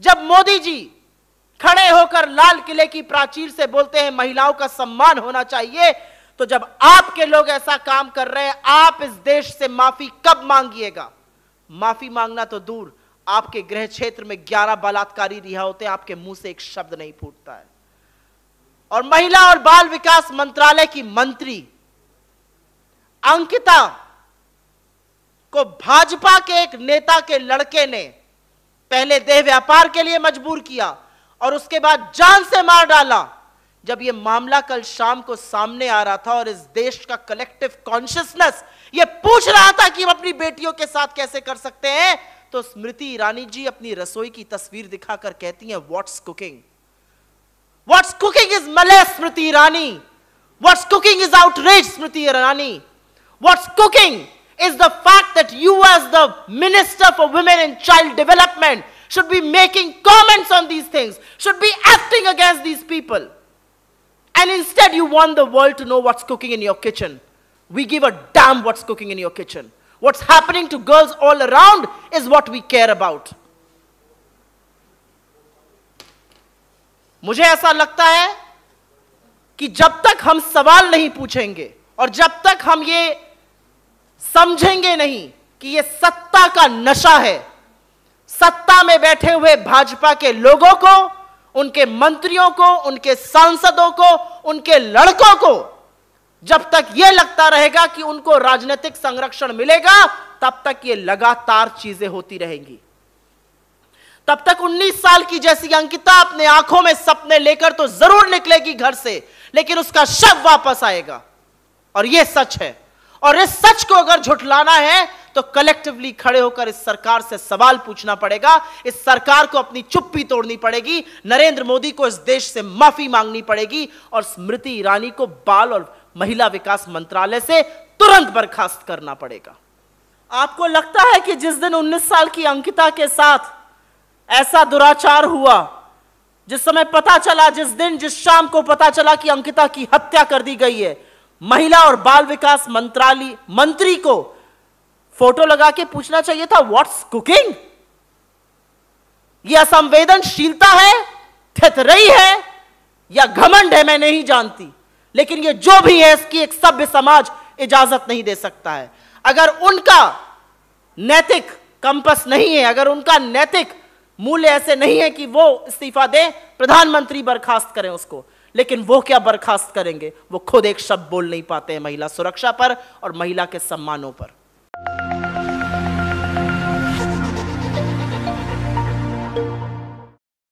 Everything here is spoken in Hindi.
जब मोदी जी खड़े होकर लाल किले की प्राचीर से बोलते हैं महिलाओं का सम्मान होना चाहिए तो जब आपके लोग ऐसा काम कर रहे हैं आप इस देश से माफी कब मांगिएगा माफी मांगना तो दूर आपके गृह क्षेत्र में ग्यारह बलात्कारी रिहा होते हैं आपके मुंह से एक शब्द नहीं फूटता है और महिला और बाल विकास मंत्रालय की मंत्री अंकिता को भाजपा के एक नेता के लड़के ने पहले देह व्यापार के लिए मजबूर किया और उसके बाद जान से मार डाला जब यह मामला कल शाम को सामने आ रहा था और इस देश का कलेक्टिव कॉन्शियसनेस यह पूछ रहा था कि हम अपनी बेटियों के साथ कैसे कर सकते हैं तो स्मृति ईरानी जी अपनी रसोई की तस्वीर दिखाकर कहती हैं what's cooking what's cooking is मले Smriti Irani what's cooking is outrage Smriti Irani what's cooking is the fact that you, as the Minister for Women and Child Development, should be making comments on these things, should be acting against these people. And instead, you want the world to know what's cooking in your kitchen. We give a damn what's cooking in your kitchen. What's happening to girls all around is what we care about. मुझे ऐसा लगता है कि जब तक हम सवाल नहीं पूछेंगे और जब तक हम ये समझेंगे नहीं कि यह सत्ता का नशा है सत्ता में बैठे हुए भाजपा के लोगों को उनके मंत्रियों को उनके सांसदों को उनके लड़कों को जब तक यह लगता रहेगा कि उनको राजनीतिक संरक्षण मिलेगा तब तक ये लगातार चीजें होती रहेंगी तब तक 19 साल की जैसी अंकिता अपने आंखों में सपने लेकर तो जरूर निकलेगी घर से लेकिन उसका शव वापस आएगा और यह सच है और इस सच को अगर झुठलाना है तो कलेक्टिवली खड़े होकर इस सरकार से सवाल पूछना पड़ेगा इस सरकार को अपनी चुप्पी तोड़नी पड़ेगी नरेंद्र मोदी को इस देश से माफी मांगनी पड़ेगी और स्मृति ईरानी को बाल और महिला विकास मंत्रालय से तुरंत बर्खास्त करना पड़ेगा आपको लगता है कि जिस दिन 19 साल की अंकिता के साथ ऐसा दुराचार हुआ जिस समय पता चला जिस दिन जिस शाम को पता चला कि अंकिता की हत्या कर दी गई है महिला और बाल विकास मंत्रालय मंत्री को फोटो लगा के पूछना चाहिए था व्हाट्स कुकिंग यह असंवेदनशीलता है थेतरई है या घमंड है मैं नहीं जानती लेकिन यह जो भी है इसकी एक सभ्य समाज इजाजत नहीं दे सकता है अगर उनका नैतिक कंपस नहीं है अगर उनका नैतिक मूल्य ऐसे नहीं है कि वो इस्तीफा दें प्रधानमंत्री बर्खास्त करें उसको लेकिन वो क्या बर्खास्त करेंगे वो खुद एक शब्द बोल नहीं पाते हैं महिला सुरक्षा पर और महिला के सम्मानों पर